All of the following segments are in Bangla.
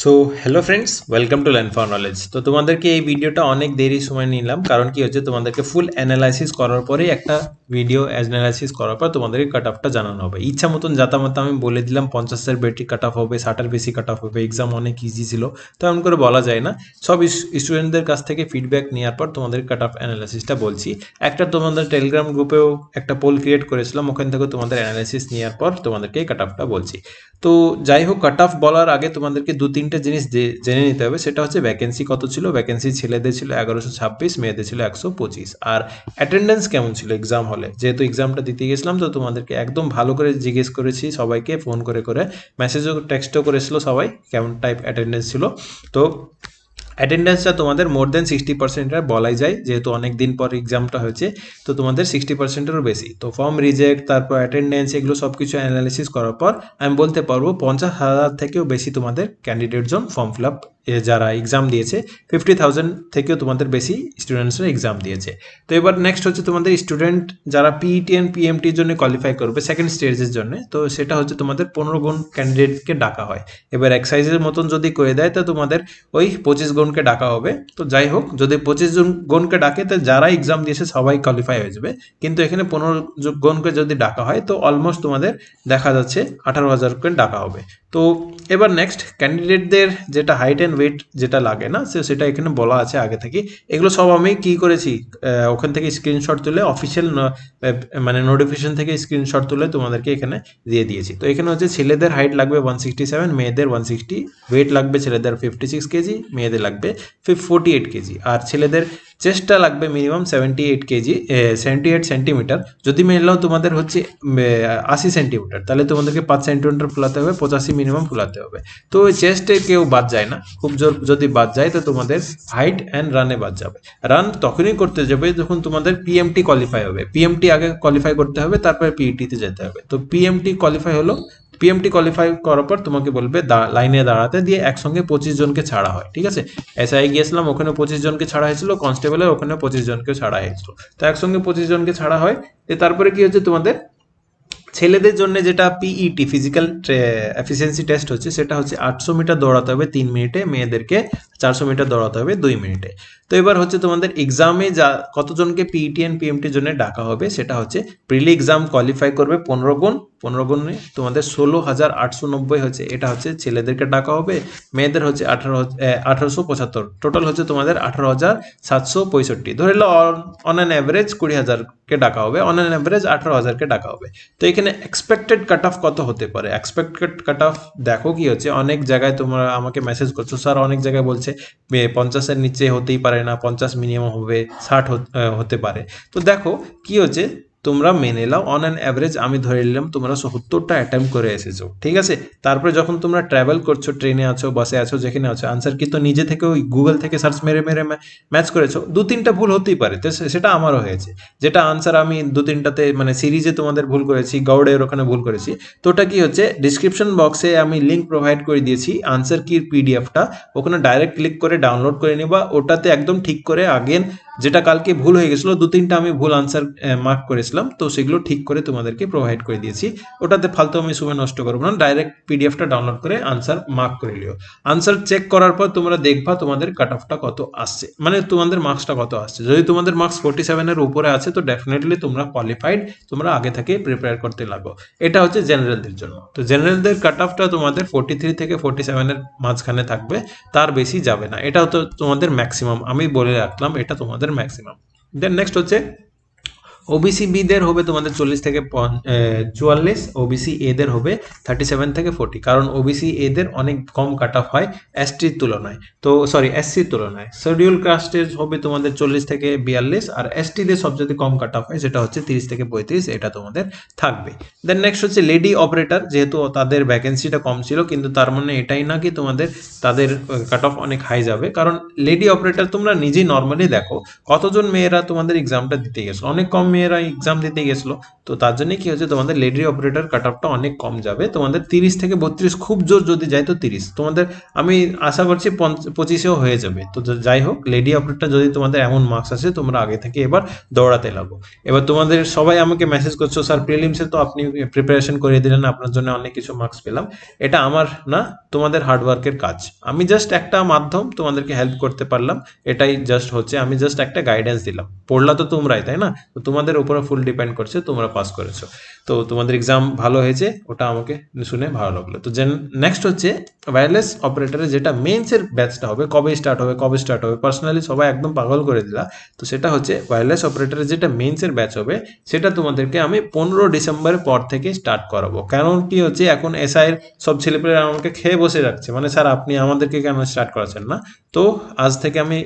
so hello friends welcome to land for knowledge তো তোমাদেরকে এই ভিডিওটা অনেক দেরি সময় নিলাম কারণ কি হচ্ছে তোমাদেরকে ফুল অ্যানালাইসিস করার পরেই একটা ভিডিও অ্যানালাইসিস করার পর তোমাদেরকে কাট অফটা জানানো হবে ইচ্ছা মতন যাতামত আমি বলে দিলাম পঞ্চাশের বেটি কাট অফ হবে ষাটের বেশি কাট অফ হবে এক্সাম অনেক ইজি ছিল তেমন করে বলা যায় না সব স্টুডেন্টদের কাছ থেকে ফিডব্যাক নেওয়ার পর তোমাদের কাট অফ অ্যানালাইসিসটা বলছি একটা তোমাদের টেলিগ্রাম গ্রুপেও একটা পোল ক্রিয়েট করেছিলাম ওখান থেকে তোমাদের অ্যানালাইসিস নেওয়ার পর তোমাদেরকে কাট অফটা বলছি তো যাই হোক কাট অফ বলার আগে তোমাদেরকে দু তিন তিনটে জিনিস জেনে নিতে হবে সেটা হচ্ছে ভ্যাকেন্সি কত ছিল ভ্যাকেন্সি ছেলেদের ছিল এগারোশো ছাব্বিশ মেয়েদের ছিল একশো পঁচিশ আর অ্যাটেন্ডেন্স কেমন ছিল এক্সাম হলে যেহেতু এক্সামটা দিতে গেছিলাম তো তোমাদেরকে একদম ভালো করে জিজ্ঞেস করেছি সবাইকে ফোন করে করে মেসেজও টেক্সটও করেছিল সবাই কেমন টাইপ অ্যাটেন্ডেন্স ছিল তো অ্যাটেন্ডেন্সটা তোমাদের মোর দেন সিক্সটি পার্সেন্টটা বলাই যায় যেহেতু অনেক দিন পর এক্সামটা হয়েছে তো তোমাদের সিক্সটি পার্সেন্টেরও বেশি তো ফর্ম রিজেক্ট তারপর অ্যাটেন্ডেন্স এগুলো সব কিছু অ্যানালিসিস করার পর আমি বলতে পারবো পঞ্চাশ হাজার থেকেও বেশি তোমাদের ক্যান্ডিডেটজন ফর্ম ফিল আপ যারা এক্সাম দিয়েছে ফিফটি থাউজেন্ড থেকেও তোমাদের বেশি স্টুডেন্টসরা এক্সাম দিয়েছে তো এবার নেক্সট হচ্ছে তোমাদের স্টুডেন্ট যারা পিইটি অ্যান্ড পিএমটির জন্য কোয়ালিফাই করবে সেকেন্ড স্টেজের জন্য তো সেটা হচ্ছে তোমাদের পনেরো গুণ ক্যান্ডিডেটকে ডাকা হয় এবার এক্সাইজের মতন যদি করে দেয় তো তোমাদের ওই পঁচিশ গুণকে ডাকা হবে তো যাই হোক যদি পঁচিশ জন গুণকে ডাকে তো যারা এক্সাম দিয়েছে সবাই কোয়ালিফাই হয়ে যাবে কিন্তু এখানে পনেরো গুণকে যদি ডাকা হয় তো অলমোস্ট তোমাদের দেখা যাচ্ছে আঠারো হাজারকে ডাকা হবে তো এবার নেক্সট ক্যান্ডিডেটদের যেটা হাইট অ্যান্ড ওয়েট যেটা লাগে না সে সেটা এখানে বলা আছে আগে থেকে এগুলো সব আমি কি করেছি ওখান থেকে স্ক্রিনশট তুলে অফিসিয়াল মানে নোটিফিকেশন থেকে স্ক্রিনশট তুলে তোমাদেরকে এখানে দিয়ে দিয়েছি তো এখানে হচ্ছে ছেলেদের হাইট লাগবে ওয়ান সিক্সটি সেভেন মেয়েদের ওয়ান সিক্সটি ওয়েট লাগবে ছেলেদের ফিফটি সিক্স কেজি মেয়েদের লাগবে ফিফ ফোর্টি এইট কেজি আর ছেলেদের চেষ্টা লাগবে minimum seventy eight KG seventy eight centimetre যদি মেলাও তোমাদের হচ্ছে আশি সেন্টিমিটার তাহলে তোমাদেরকে পাঁচ সেন্টিমিটার ফুলাতে হবে পঁচাশি মিনিমাম ফুলাতে হবে তো ওই চেস্টে কেউ বাদ যায় না খুব জোর যদি বাদ যায় তো তোমাদের হাইট অ্যান্ড রানে বাদ যাবে রান তখনই করতে যাবে যখন তোমাদের পিএমটি কোয়ালিফাই হবে পিএমটি আগে কোয়ালিফাই করতে হবে তারপরে পিইটিতে e যেতে হবে তো পিএমটি কোয়ালিফাই হলো পিএমটি কোয়ালিফাই করার পর তোমাকে বলবে লাইনে দাঁড়াতে দিয়ে একসঙ্গে পঁচিশ জনকে ছাড়া হয় ঠিক আছে এসআই গিয়েছিলাম ওখানে পঁচিশ জনকে ছাড়া হয়েছিল কনস্টেবলের ওখানে পঁচিশ জনকে ছাড়া হয়েছিল তো একসঙ্গে পঁচিশ জনকে ছাড়া হয় তারপরে কি হচ্ছে তোমাদের ছেলেদের জন্য যেটা পিইটি ফিজিক্যাল এফিসিয়েন্সি টেস্ট হচ্ছে সেটা হচ্ছে আটশো মিটার দৌড়াতে হবে তিন মিনিটে মেয়েদেরকে চারশো মিটার দৌড়াতে হবে দুই মিনিটে তো এবার হচ্ছে তোমাদের এক্সামে যা কতজনকে পিইটি অ্যান্ড পিএমটির জন্য ডাকা হবে সেটা হচ্ছে প্রিলি এক্সাম কোয়ালিফাই করবে পনেরো গুণ পনেরো গুণে তোমাদের ষোলো হাজার আটশো নব্বই হচ্ছে এটা হচ্ছে ছেলেদেরকে টাকা হবে মেয়েদের হচ্ছে আঠারো আঠারোশো পঁচাত্তর টোটাল হচ্ছে তোমাদের আঠারো হাজার সাতশো পঁয়ষট্টি ধরে নিল অন অ্যান অ্যাভারেজ কুড়ি হাজারকে ডাকা হবে অন অ্যান অ্যাভারেজ আঠারো হাজারকে ডাকা হবে তো এখানে এক্সপেক্টেড কাট অফ কত হতে পারে এক্সপেক্টেড কাট অফ দেখো কি হচ্ছে অনেক জায়গায় তোমরা আমাকে মেসেজ করছো স্যার অনেক জায়গায় বলছে পঞ্চাশের নিচে হতেই পারে না পঞ্চাশ মিনিমাম হবে ষাট হতে পারে তো দেখো কি হচ্ছে তোমরা মেনে নাও অন অ্যান অ্যাভারেজ আমি ধরে নিলাম তোমরা সত্তরটা অ্যাটেম্প করে এসেছো ঠিক আছে তারপরে যখন তোমরা ট্রাভেল করছো ট্রেনে আছো বাসে আছো যেখানে আছো আনসার কি তো নিজে থেকে ওই গুগল থেকে সার্চ মেরে মেরে ম্যাচ করেছো দু তিনটা ভুল হতেই পারে তো সেটা আমারও হয়েছে যেটা আনসার আমি দু তিনটাতে মানে সিরিজে তোমাদের ভুল করেছি গৌড়ের ওখানে ভুল করেছি তো ওটা কি হচ্ছে ডিসক্রিপশন বক্সে আমি লিঙ্ক প্রোভাইড করে দিয়েছি আনসার কির পিডিএফটা ওখানে ডাইরেক্ট ক্লিক করে ডাউনলোড করে নিবা ওটাতে একদম ঠিক করে আগেন যেটা কালকে ভুল হয়ে গেছিলো দু তিনটা আমি ভুল আনসার মার্ক করেছিলাম তো সেগুলো ঠিক করে তোমাদেরকে প্রোভাইড করে দিয়েছি ওটাতে ফালতু আমি সময় নষ্ট করবো না ডাইরেক্ট পিডিএফটা ডাউনলোড করে আনসার মার্ক করে নিও আনসার চেক করার পর তোমরা দেখবা তোমাদের কাট অফটা কত আসছে মানে তোমাদের মার্কসটা কত আসছে যদি তোমাদের মার্কস ফোর্টি সেভেনের উপরে আছে তো ডেফিনেটলি তোমরা কোয়ালিফাইড তোমরা আগে থেকে প্রিপেয়ার করতে লাগো এটা হচ্ছে জেনারেলদের জন্য তো জেনারেলদের কাট অফটা তোমাদের ফোর্টি থ্রি থেকে ফোর্টি সেভেনের মাঝখানে থাকবে তার বেশি যাবে না এটা তো তোমাদের ম্যাক্সিমাম আমি বলে রাখলাম এটা তোমাদের আমাদের ম্যাক্সিমাম দেন নেক্সট হচ্ছে ওবিসি বিদের হবে তোমাদের চল্লিশ থেকে চুয়াল্লিশ ওবিসি এদের হবে থার্টি সেভেন থেকে ফোর্টি কারণ ওবিসি এদের অনেক কম কাট অফ হয় এসটির তুলনায় তো সরি এসসির তুলনায় শিডিউল কাস্টের হবে তোমাদের চল্লিশ থেকে বিয়াল্লিশ আর এসটিদের সবচেয়ে কম কাট অফ হয় সেটা হচ্ছে তিরিশ থেকে পঁয়ত্রিশ এটা তোমাদের থাকবে দেন নেক্সট হচ্ছে লেডি অপারেটর যেহেতু তাদের ভ্যাকেন্সিটা কম ছিল কিন্তু তার মানে এটাই না কি তোমাদের তাদের কাট অফ অনেক হাই যাবে কারণ লেডি অপারেটর তোমরা নিজেই নর্মালি দেখো কতজন মেয়েরা তোমাদের এক্সামটা দিতে গেছে অনেক কম মেয়েরা এক্সাম দিতে গেছিলো তো তার জন্য কি হচ্ছে তোমাদের লেডি অপারেটর কাট অফটা অনেক কম যাবে তোমাদের তিরিশ থেকে বত্রিশ খুব জোর যদি যায় তো তিরিশ তোমাদের আমি আশা করছি পঁচিশেও হয়ে যাবে তো যাই হোক লেডি অপারেটর যদি তোমাদের এমন মার্কস আসে তোমরা আগে থেকে এবার দৌড়াতে লাগো এবার তোমাদের সবাই আমাকে মেসেজ করছো স্যার প্রিলিমসে তো আপনি প্রিপারেশন করে দিলেন আপনার জন্য অনেক কিছু মার্কস পেলাম এটা আমার না তোমাদের হার্ডওয়ার্কের কাজ আমি জাস্ট একটা মাধ্যম তোমাদেরকে হেল্প করতে পারলাম এটাই জাস্ট হচ্ছে আমি জাস্ট একটা গাইডেন্স দিলাম পড়লা তো তোমরাই তাই না তো তোমাদের উপরে ফুল ডিপেন্ড করছে তোমরা পাস করেছো তো তোমাদের এক্সাম ভালো হয়েছে ওটা আমাকে শুনে ভালো লাগলো তো যে নেক্সট হচ্ছে ওয়্যারলেস অপারেটারে যেটা মেন্সের ব্যাচটা হবে কবে স্টার্ট হবে কবে স্টার্ট হবে পার্সোনালি সবাই একদম পাগল করে দিলা তো সেটা হচ্ছে ওয়্যারলেস অপারেটারে যেটা মেন্সের ব্যাচ হবে সেটা তোমাদেরকে আমি পনেরো ডিসেম্বরের পর থেকে স্টার্ট করাবো কারণ কি হচ্ছে এখন এসআইয়ের সব ছেলেপেলেরা আমাকে খেয়ে বসে রাখছে মানে স্যার আপনি আমাদেরকে কেন স্টার্ট করাচ্ছেন না তো আজ থেকে আমি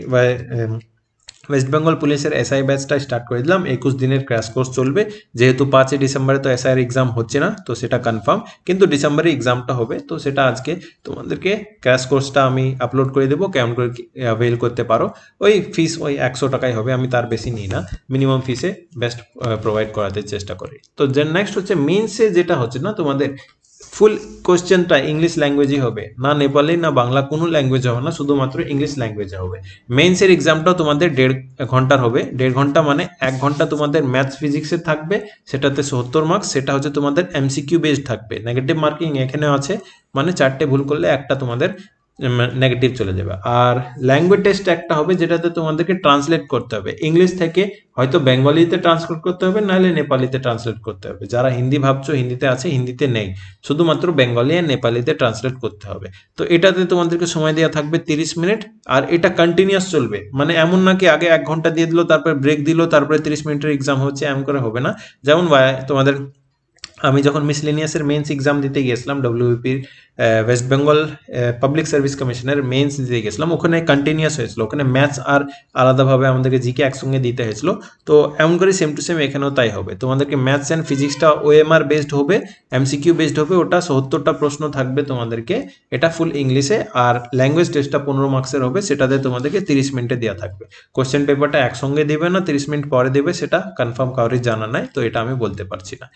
ওয়েস্ট বেঙ্গল পুলিশের এসআই ব্যাচটা স্টার্ট করে দিলাম একুশ দিনের ক্র্যাশ কোর্স চলবে যেহেতু পাঁচই ডিসেম্বরে তো এসআইয়ের এক্সাম হচ্ছে না তো সেটা কনফার্ম কিন্তু ডিসেম্বরে এক্সামটা হবে তো সেটা আজকে তোমাদেরকে ক্র্যাশ কোর্সটা আমি আপলোড করে দেবো কেমন করে অ্যাভেল করতে পারো ওই ফিস ওই একশো টাকাই হবে আমি তার বেশি নিই না মিনিমাম ফিসে বেস্ট প্রোভাইড করাতে চেষ্টা করি তো যে নেক্সট হচ্ছে মিন্সে যেটা হচ্ছে না তোমাদের ফুল কোশ্চেনটা ইংলিশ ল্যাঙ্গুয়েজই হবে না নেপালি না বাংলা কোনো ল্যাঙ্গুয়েজ হবে না শুধুমাত্র ইংলিশ ল্যাঙ্গুয়েজে হবে মেন্সের এক্সামটাও তোমাদের দেড় ঘন্টার হবে দেড় ঘন্টা মানে এক ঘন্টা তোমাদের ম্যাথস ফিজিক্সে থাকবে সেটাতে সত্তর মার্কস সেটা হচ্ছে তোমাদের এমসিকিউ বেসড থাকবে নেগেটিভ মার্কিং এখানেও আছে মানে চারটে ভুল করলে একটা তোমাদের নেগেটিভ চলে যাবে আর ল্যাঙ্গুয়েজ টেস্ট একটা হবে যেটাতে তোমাদেরকে ট্রান্সলেট করতে হবে ইংলিশ থেকে হয়তো বেঙ্গলিতে ট্রান্সলেট করতে হবে নাহলে নেপালিতে ট্রান্সলেট করতে হবে যারা হিন্দি ভাবছো হিন্দিতে আছে হিন্দিতে নেই শুধুমাত্র বেঙ্গলি আর নেপালিতে ট্রান্সলেট করতে হবে তো এটাতে তোমাদেরকে সময় দেওয়া থাকবে তিরিশ মিনিট আর এটা কন্টিনিউয়াস চলবে মানে এমন না কি আগে এক ঘন্টা দিয়ে দিলো তারপরে ব্রেক দিলো তারপরে তিরিশ মিনিটের এক্সাম হচ্ছে এমন করে হবে না যেমন তোমাদের আমি যখন মিসলেনিয়াসের মেন্স এক্সাম দিতে গিয়েছিলাম ডব্লিউপির ওয়েস্ট বেঙ্গল পাবলিক সার্ভিস কমিশনের মেন্স দিতে গেছিলাম ওখানে কন্টিনিউয়াস হয়েছিল ওখানে ম্যাথস আর আলাদাভাবে আমাদেরকে জিকে একসঙ্গে দিতে হয়েছিল তো এমন করে সেম টু সেম এখানেও তাই হবে তোমাদেরকে ম্যাথস অ্যান্ড ফিজিক্সটা ওএমআর বেসড হবে এমসিকিউ বেসড হবে ওটা সত্তরটা প্রশ্ন থাকবে তোমাদেরকে এটা ফুল ইংলিশে আর ল্যাঙ্গুয়েজ টেস্টটা পনেরো মার্কসের হবে সেটাতে তোমাদেরকে তিরিশ মিনিটে দেওয়া থাকবে কোশ্চেন পেপারটা একসঙ্গে দেবে না তিরিশ মিনিট পরে দেবে সেটা কনফার্ম কাউরি জানা নাই তো এটা আমি বলতে পারছি না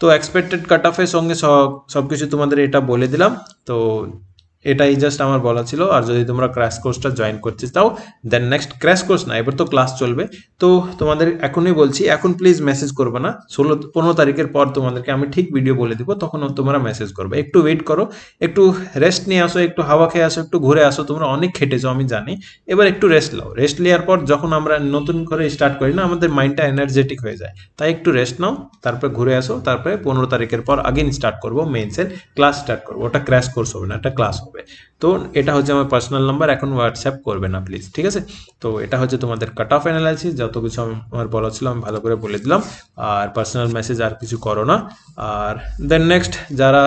তো এক্সপেক্ট এক্সপেক্টেড কাট অফে সঙ্গে সব সব কিছু তোমাদের এটা বলে দিলাম তো এটাই জাস্ট আমার বলা ছিল আর যদি তোমরা ক্র্যাশ কোর্সটা জয়েন করতে চাও দেন নেক্সট ক্র্যাশ কোর্স না এবার তো ক্লাস চলবে তো তোমাদের এখনই বলছি এখন প্লিজ মেসেজ করবে না ষোলো পনেরো তারিখের পর তোমাদেরকে আমি ঠিক ভিডিও বলে দিব তখন তোমরা মেসেজ করবে একটু ওয়েট করো একটু রেস্ট নিয়ে আসো একটু হাওয়া খেয়ে আসো একটু ঘুরে আসো তোমরা অনেক খেটেছো আমি জানি এবার একটু রেস্ট নাও রেস্ট নেওয়ার পর যখন আমরা নতুন করে স্টার্ট করি না আমাদের মাইন্ডটা এনার্জেটিক হয়ে যায় তাই একটু রেস্ট নাও তারপরে ঘুরে আসো তারপরে পনেরো তারিখের পর আগেন স্টার্ট করবো মেন্সের ক্লাস স্টার্ট করবো ওটা ক্র্যাশ কোর্স হবে না একটা ক্লাস হবে হবে তো এটা হচ্ছে আমার পার্সোনাল নাম্বার এখন হোয়াটসঅ্যাপ করবে না প্লিজ ঠিক আছে তো এটা হচ্ছে তোমাদের কাট অফ অ্যানালাইসিস যত কিছু আমি আমার বলা ছিল আমি ভালো করে বলে দিলাম আর পার্সোনাল মেসেজ আর কিছু করো না আর দেন নেক্সট যারা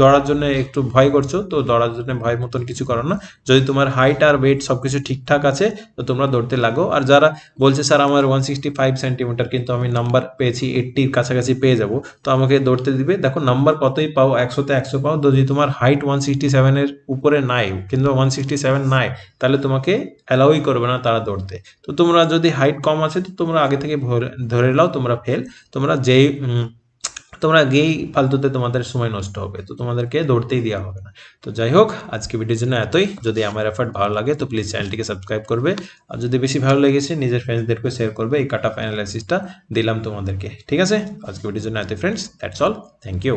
দৌড়ার জন্য একটু ভয় করছো তো দৌড়ার জন্য ভয় মতন কিছু করো না যদি তোমার হাইট আর ওয়েট সব কিছু ঠিকঠাক আছে তো তোমরা দৌড়তে লাগো আর যারা বলছে স্যার আমার ওয়ান সিক্সটি ফাইভ সেন্টিমিটার কিন্তু আমি নাম্বার পেয়েছি এইট্টির কাছাকাছি পেয়ে যাব তো আমাকে দৌড়তে দিবে দেখো নাম্বার কতই পাও একশোতে একশো পাও যদি তোমার হাইট ওয়ান সিক্সটি সেভেনের উপরে নাই কিন্তু ওয়ান সিক্সটি সেভেন নাই তাহলে তোমাকে অ্যালাউই করবে না তারা দৌড়তে তো তোমরা যদি হাইট কম আছে তো তোমরা আগে থেকে ধরে নাও তোমরা ফেল তোমরা যেই তোমরা গেই ফালতুতে তোমাদের সময় নষ্ট হবে তো তোমাদেরকে দৌড়তেই দেয়া হবে না তো যাই হোক আজকের ভিডিওর জন্য এটুই যদি আমার এফর্ট ভালো লাগে তো প্লিজ চ্যানেলটিকে সাবস্ক্রাইব করবে আর যদি বেশি ভালো লেগেছে নিজের फ्रेंड्स দের কো শেয়ার করবে এই কাটআপ অ্যানালাইসিসটা দিলাম তোমাদেরকে ঠিক আছে আজকের ভিডিওর জন্য এটই friends that's all thank you